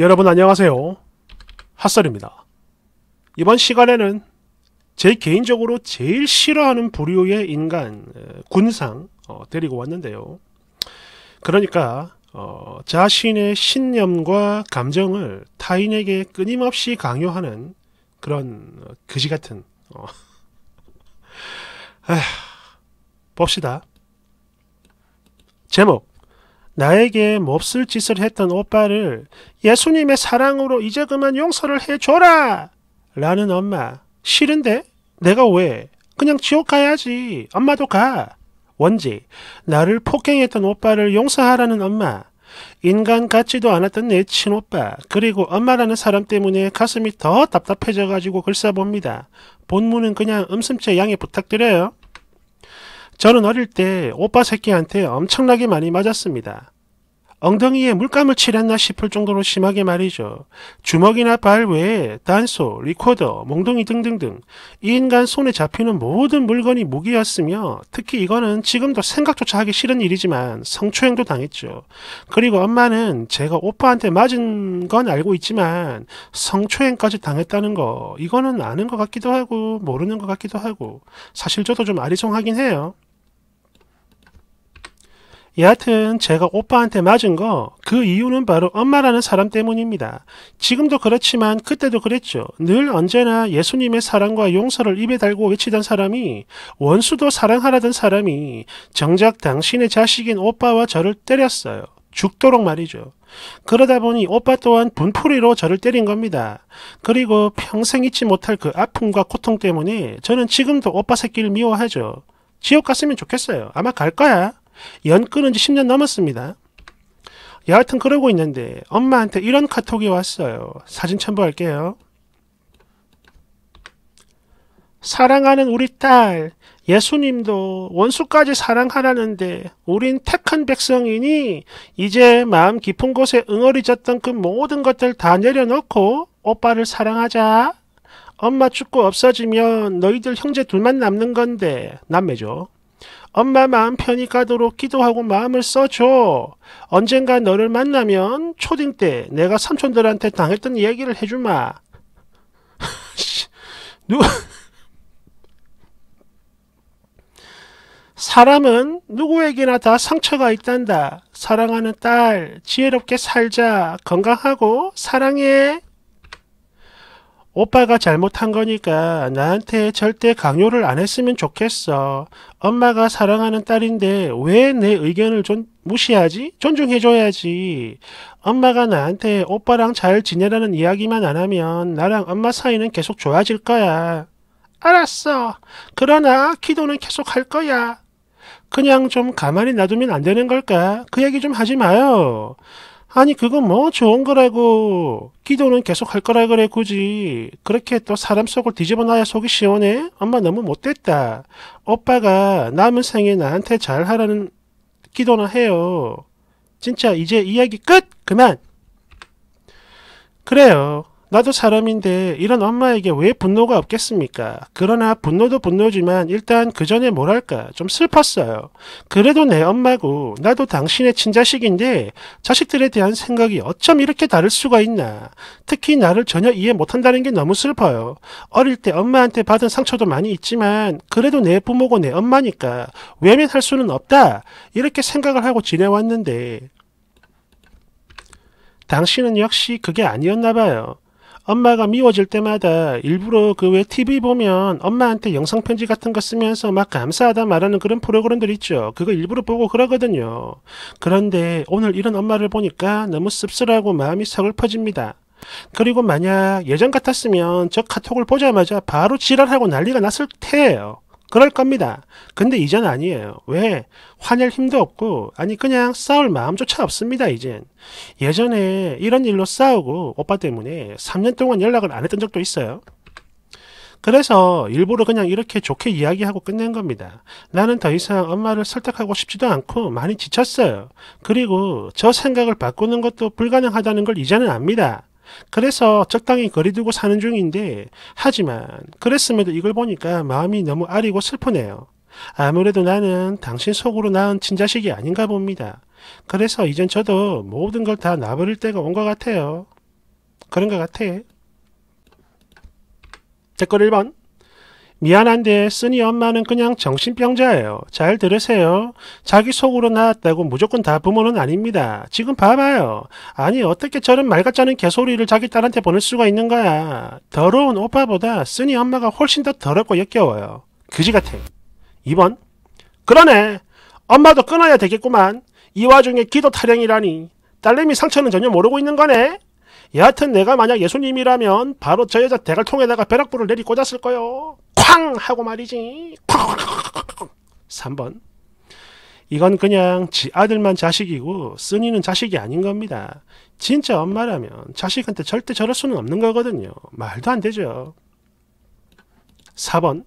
여러분 안녕하세요. 핫설입니다. 이번 시간에는 제 개인적으로 제일 싫어하는 부류의 인간 군상 어, 데리고 왔는데요. 그러니까 어, 자신의 신념과 감정을 타인에게 끊임없이 강요하는 그런 어, 그지 같은 어. 에휴, 봅시다. 제목 나에게 몹쓸 짓을 했던 오빠를 예수님의 사랑으로 이제 그만 용서를 해줘라! 라는 엄마. 싫은데? 내가 왜? 그냥 지옥 가야지. 엄마도 가. 원지. 나를 폭행했던 오빠를 용서하라는 엄마. 인간 같지도 않았던 내 친오빠. 그리고 엄마라는 사람 때문에 가슴이 더 답답해져가지고 글싸봅니다. 본문은 그냥 음슴째 양해 부탁드려요. 저는 어릴 때 오빠 새끼한테 엄청나게 많이 맞았습니다. 엉덩이에 물감을 칠했나 싶을 정도로 심하게 말이죠. 주먹이나 발 외에 단소, 리코더, 몽둥이 등등등 이 인간 손에 잡히는 모든 물건이 무기였으며 특히 이거는 지금도 생각조차 하기 싫은 일이지만 성추행도 당했죠. 그리고 엄마는 제가 오빠한테 맞은 건 알고 있지만 성추행까지 당했다는 거 이거는 아는 것 같기도 하고 모르는 것 같기도 하고 사실 저도 좀 아리송하긴 해요. 여하튼 제가 오빠한테 맞은 거 그 이유는 바로 엄마라는 사람 때문입니다. 지금도 그렇지만 그때도 그랬죠. 늘 언제나 예수님의 사랑과 용서를 입에 달고 외치던 사람이 원수도 사랑하라던 사람이 정작 당신의 자식인 오빠와 저를 때렸어요. 죽도록 말이죠. 그러다 보니 오빠 또한 분풀이로 저를 때린 겁니다. 그리고 평생 잊지 못할 그 아픔과 고통 때문에 저는 지금도 오빠 새끼를 미워하죠. 지옥 갔으면 좋겠어요. 아마 갈 거야. 연 끊은 지 10년 넘었습니다. 여하튼 그러고 있는데 엄마한테 이런 카톡이 왔어요. 사진 첨부할게요. 사랑하는 우리 딸, 예수님도 원수까지 사랑하라는데 우린 택한 백성이니 이제 마음 깊은 곳에 응어리졌던 그 모든 것들 다 내려놓고 오빠를 사랑하자. 엄마 죽고 없어지면 너희들 형제 둘만 남는 건데 남매죠. 엄마 마음 편히 가도록 기도하고 마음을 써줘. 언젠가 너를 만나면 초딩 때 내가 삼촌들한테 당했던 얘기를 해주마. 누가 사람은 누구에게나 다 상처가 있단다. 사랑하는 딸, 지혜롭게 살자. 건강하고 사랑해. 오빠가 잘못한 거니까 나한테 절대 강요를 안 했으면 좋겠어. 엄마가 사랑하는 딸인데 왜 내 의견을 좀 무시하지? 존중해줘야지. 엄마가 나한테 오빠랑 잘 지내라는 이야기만 안 하면 나랑 엄마 사이는 계속 좋아질 거야. 알았어. 그러나 기도는 계속 할 거야. 그냥 좀 가만히 놔두면 안 되는 걸까? 그 얘기 좀 하지 마요. 아니 그건 뭐 좋은 거라고 기도는 계속 할 거라 그래 굳이 그렇게 또 사람 속을 뒤집어 놔야 속이 시원해? 엄마 너무 못됐다 오빠가 남은 생에 나한테 잘 하라는 기도나 해요 진짜 이제 이야기 끝! 그만! 그래요 나도 사람인데 이런 엄마에게 왜 분노가 없겠습니까? 그러나 분노도 분노지만 일단 그 전에 뭐랄까 좀 슬펐어요. 그래도 내 엄마고 나도 당신의 친자식인데 자식들에 대한 생각이 어쩜 이렇게 다를 수가 있나. 특히 나를 전혀 이해 못한다는 게 너무 슬퍼요. 어릴 때 엄마한테 받은 상처도 많이 있지만 그래도 내 부모고 내 엄마니까 외면할 수는 없다. 이렇게 생각을 하고 지내왔는데 당신은 역시 그게 아니었나 봐요. 엄마가 미워질 때마다 일부러 그왜 TV 보면 엄마한테 영상 편지 같은 거 쓰면서 막 감사하다 말하는 그런 프로그램들 있죠. 그거 일부러 보고 그러거든요. 그런데 오늘 이런 엄마를 보니까 너무 씁쓸하고 마음이 서글퍼집니다. 그리고 만약 예전 같았으면 저 카톡을 보자마자 바로 지랄하고 난리가 났을 테예요. 그럴 겁니다. 근데 이젠 아니에요. 왜? 화낼 힘도 없고 아니 그냥 싸울 마음조차 없습니다. 이젠. 예전에 이런 일로 싸우고 오빠 때문에 3년 동안 연락을 안 했던 적도 있어요. 그래서 일부러 그냥 이렇게 좋게 이야기하고 끝낸 겁니다. 나는 더 이상 엄마를 설득하고 싶지도 않고 많이 지쳤어요. 그리고 저 생각을 바꾸는 것도 불가능하다는 걸 이제는 압니다. 그래서 적당히 거리두고 사는 중인데 하지만 그랬음에도 이걸 보니까 마음이 너무 아리고 슬프네요. 아무래도 나는 당신 속으로 낳은 친자식이 아닌가 봅니다. 그래서 이젠 저도 모든 걸 다 놔버릴 때가 온 것 같아요. 그런 것 같아. 댓글 1번 미안한데 쓰니 엄마는 그냥 정신병자예요. 잘 들으세요. 자기 속으로 낳았다고 무조건 다 부모는 아닙니다. 지금 봐봐요. 아니 어떻게 저런 말같자는 개소리를 자기 딸한테 보낼 수가 있는 거야. 더러운 오빠보다 쓰니 엄마가 훨씬 더 더럽고 역겨워요. 그지같아. 2번 그러네. 엄마도 끊어야 되겠구만. 이 와중에 기도 타령이라니. 딸내미 상처는 전혀 모르고 있는 거네. 여하튼 내가 만약 예수님이라면 바로 저 여자 대갈통에다가 벼락불을 내리 꽂았을 거요. 쾅! 하고 말이지. 3번. 이건 그냥 지 아들만 자식이고 쓰니는 자식이 아닌 겁니다. 진짜 엄마라면 자식한테 절대 저럴 수는 없는 거거든요. 말도 안 되죠. 4번.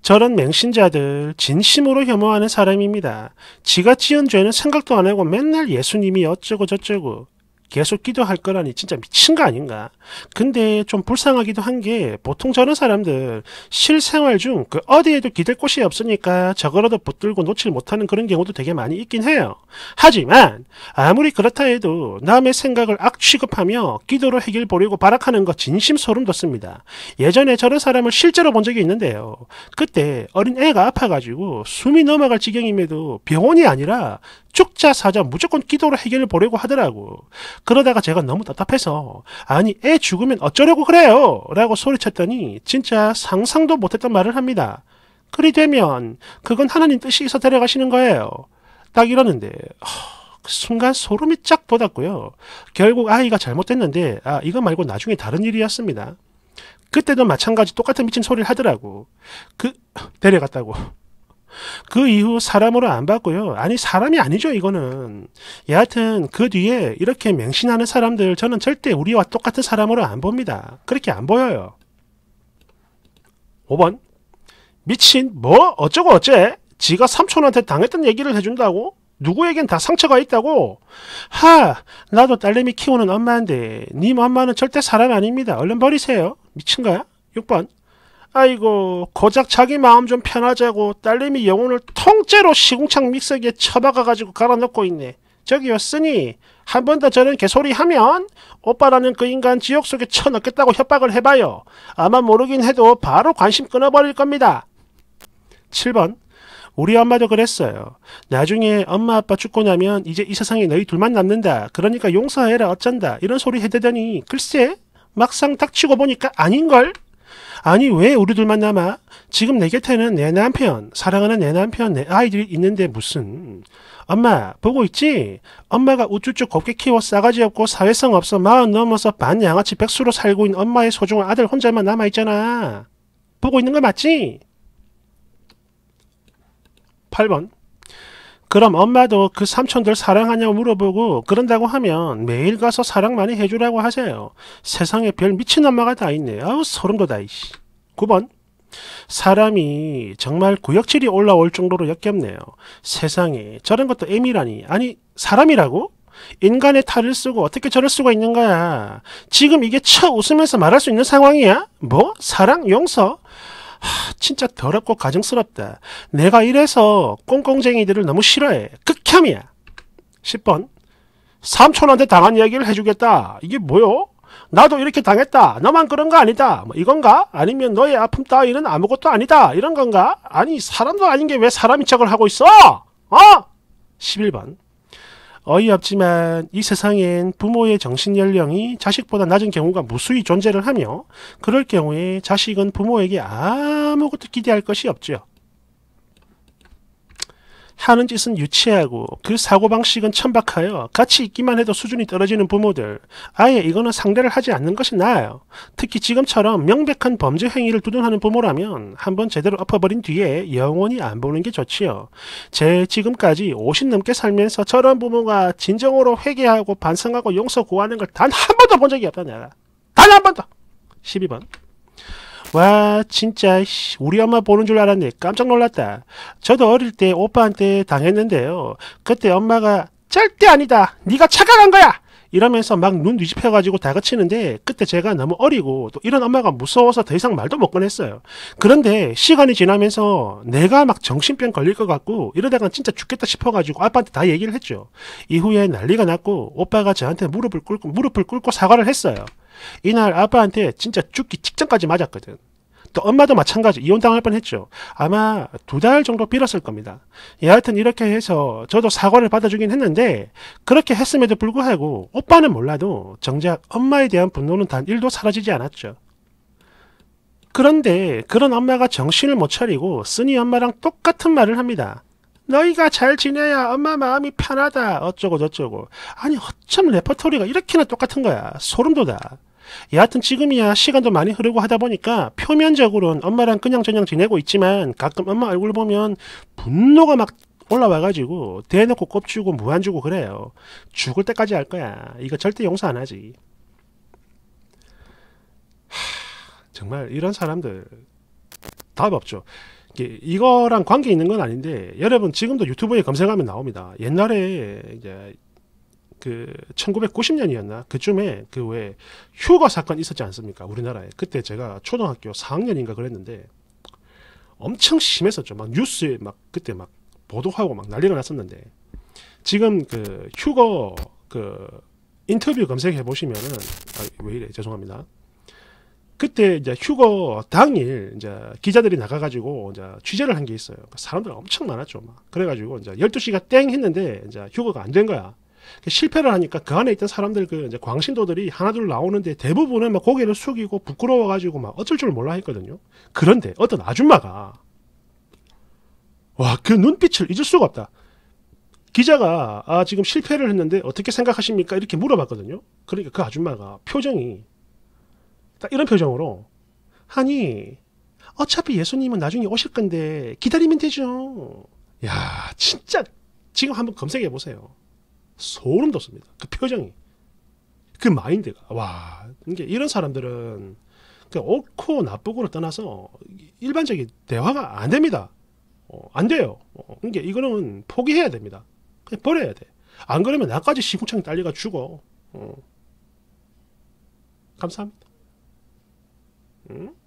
저런 맹신자들 진심으로 혐오하는 사람입니다. 지가 지은 죄는 생각도 안 하고 맨날 예수님이 어쩌고 저쩌고 계속 기도할 거라니 진짜 미친 거 아닌가. 근데 좀 불쌍하기도 한 게 보통 저런 사람들 실생활 중 그 어디에도 기댈 곳이 없으니까 저거라도 붙들고 놓질 못하는 그런 경우도 되게 많이 있긴 해요. 하지만 아무리 그렇다 해도 남의 생각을 악 취급하며 기도로 해결 보려고 발악하는 거 진심 소름 돋습니다. 예전에 저런 사람을 실제로 본 적이 있는데요. 그때 어린 애가 아파가지고 숨이 넘어갈 지경임에도 병원이 아니라 죽자 사자 무조건 기도로 해결을 보려고 하더라고. 그러다가 제가 너무 답답해서 아니 애 죽으면 어쩌려고 그래요? 라고 소리쳤더니 진짜 상상도 못했던 말을 합니다. 그리 되면 그건 하나님 뜻이 있어 데려가시는 거예요. 딱 이러는데 허, 그 순간 소름이 쫙 돋았고요. 결국 아이가 잘못됐는데 아 이거 말고 나중에 다른 일이었습니다. 그때도 마찬가지 똑같은 미친 소리를 하더라고. 그 데려갔다고. 그 이후 사람으로 안 봤고요. 아니 사람이 아니죠 이거는. 예, 여하튼 그 뒤에 이렇게 맹신하는 사람들 저는 절대 우리와 똑같은 사람으로 안 봅니다. 그렇게 안 보여요. 5번 미친 뭐 어쩌고 어째 지가 삼촌한테 당했던 얘기를 해준다고? 누구에겐 다 상처가 있다고? 하! 나도 딸내미 키우는 엄마인데 님 엄마는 절대 사람 아닙니다. 얼른 버리세요. 미친가요? 6번 아이고 고작 자기 마음 좀 편하자고 딸내미 영혼을 통째로 시궁창 믹서기에 처박아가지고 갈아넣고 있네. 저기요 쓰니 한 번 더 저런 개소리하면 오빠라는 그 인간 지옥 속에 쳐넣겠다고 협박을 해봐요. 아마 모르긴 해도 바로 관심 끊어버릴 겁니다. 7번 우리 엄마도 그랬어요. 나중에 엄마 아빠 죽고 나면 이제 이 세상에 너희 둘만 남는다. 그러니까 용서해라 어쩐다. 이런 소리 해대더니 글쎄 막상 닥치고 보니까 아닌걸? 아니 왜 우리들만 남아? 지금 내 곁에는 내 남편, 사랑하는 내 남편, 내 아이들이 있는데 무슨 엄마 보고 있지? 엄마가 우쭈쭈 곱게 키워 싸가지 없고 사회성 없어 마흔 넘어서 반양아치 백수로 살고 있는 엄마의 소중한 아들 혼자만 남아있잖아. 보고 있는 거 맞지? 8번 그럼 엄마도 그 삼촌들 사랑하냐고 물어보고 그런다고 하면 매일 가서 사랑 많이 해주라고 하세요. 세상에 별 미친 엄마가 다 있네. 아우 소름 돋아 이씨. 9번 사람이 정말 구역질이 올라올 정도로 역겹네요. 세상에 저런 것도 애미라니. 아니 사람이라고? 인간의 탈을 쓰고 어떻게 저럴 수가 있는 거야. 지금 이게 쳐 웃으면서 말할 수 있는 상황이야? 뭐? 사랑? 용서? 하, 진짜 더럽고 가증스럽다. 내가 이래서 꽁꽁쟁이들을 너무 싫어해. 극혐이야. 10번. 삼촌한테 당한 이야기를 해주겠다. 이게 뭐요? 나도 이렇게 당했다. 너만 그런 거 아니다. 뭐 이건가? 아니면 너의 아픔 따위는 아무것도 아니다. 이런 건가? 아니 사람도 아닌 게 왜 사람인 척을 하고 있어? 어? 11번. 어이없지만 이 세상엔 부모의 정신연령이 자식보다 낮은 경우가 무수히 존재를 하며 그럴 경우에 자식은 부모에게 아무것도 기대할 것이 없죠. 하는 짓은 유치하고 그 사고방식은 천박하여 같이 있기만 해도 수준이 떨어지는 부모들 아예 이거는 상대를 하지 않는 것이 나아요. 특히 지금처럼 명백한 범죄 행위를 두둔하는 부모라면 한번 제대로 엎어버린 뒤에 영원히 안 보는 게 좋지요. 제 지금까지 50 넘게 살면서 저런 부모가 진정으로 회개하고 반성하고 용서 구하는 걸 단 한 번도 본 적이 없다 내가. 단 한 번도! 12번 와 진짜 우리 엄마 보는 줄 알았네 깜짝 놀랐다. 저도 어릴 때 오빠한테 당했는데요. 그때 엄마가 절대 아니다. 네가 착각한 거야. 이러면서 막 눈 뒤집혀가지고 다그치는데 그때 제가 너무 어리고 또 이런 엄마가 무서워서 더 이상 말도 못 꺼냈어요. 그런데 시간이 지나면서 내가 막 정신병 걸릴 것 같고 이러다가 진짜 죽겠다 싶어가지고 아빠한테 다 얘기를 했죠. 이후에 난리가 났고 오빠가 저한테 무릎을 꿇고 무릎을 꿇고 사과를 했어요. 이날 아빠한테 진짜 죽기 직전까지 맞았거든. 엄마도 마찬가지 이혼당할 뻔했죠. 아마 두 달 정도 빌었을 겁니다. 예, 여하튼 이렇게 해서 저도 사과를 받아주긴 했는데 그렇게 했음에도 불구하고 오빠는 몰라도 정작 엄마에 대한 분노는 단 1도 사라지지 않았죠. 그런데 그런 엄마가 정신을 못 차리고 쓰니 엄마랑 똑같은 말을 합니다. 너희가 잘 지내야 엄마 마음이 편하다 어쩌고 저쩌고 아니 어쩜 레퍼토리가 이렇게나 똑같은 거야 소름 돋아 여하튼 지금이야 시간도 많이 흐르고 하다 보니까 표면적으로는 엄마랑 그냥저냥 지내고 있지만 가끔 엄마 얼굴 보면 분노가 막 올라와가지고 대놓고 꼽주고 무한 주고 그래요. 죽을 때까지 할 거야. 이거 절대 용서 안 하지. 하, 정말 이런 사람들 답 없죠. 이거랑 관계 있는 건 아닌데 여러분 지금도 유튜브에 검색하면 나옵니다. 옛날에 이제 그 1990년이었나 그쯤에 그 왜 휴거 사건 있었지 않습니까 우리나라에 그때 제가 초등학교 4학년인가 그랬는데 엄청 심했었죠 막 뉴스에 막 그때 막 보도하고 막 난리가 났었는데 지금 그 휴거 그 인터뷰 검색해 보시면은 아, 왜 이래 죄송합니다 그때 이제 휴거 당일 이제 기자들이 나가가지고 이제 취재를 한 게 있어요 사람들 엄청 많았죠 막 그래가지고 이제 12시가 땡 했는데 이제 휴거가 안 된 거야 그 실패를 하니까 그 안에 있던 사람들 그 이제 광신도들이 하나둘 나오는데 대부분은 막 고개를 숙이고 부끄러워가지고 막 어쩔 줄 몰라 했거든요. 그런데 어떤 아줌마가 와 그 눈빛을 잊을 수가 없다. 기자가 아 지금 실패를 했는데 어떻게 생각하십니까 이렇게 물어봤거든요. 그러니까 그 아줌마가 표정이 딱 이런 표정으로 아니 어차피 예수님은 나중에 오실 건데 기다리면 되죠. 야 진짜 지금 한번 검색해 보세요. 소름 돋습니다. 그 표정이. 그 마인드가. 와, 이게 이런 사람들은 그냥 옳고 나쁘고를 떠나서 일반적인 대화가 안 됩니다. 어, 안 돼요. 어, 이게 그러니까 이거는 포기해야 됩니다. 그냥 버려야 돼. 안 그러면 나까지 시궁창 딸려가 죽어. 어. 감사합니다. 응? 음?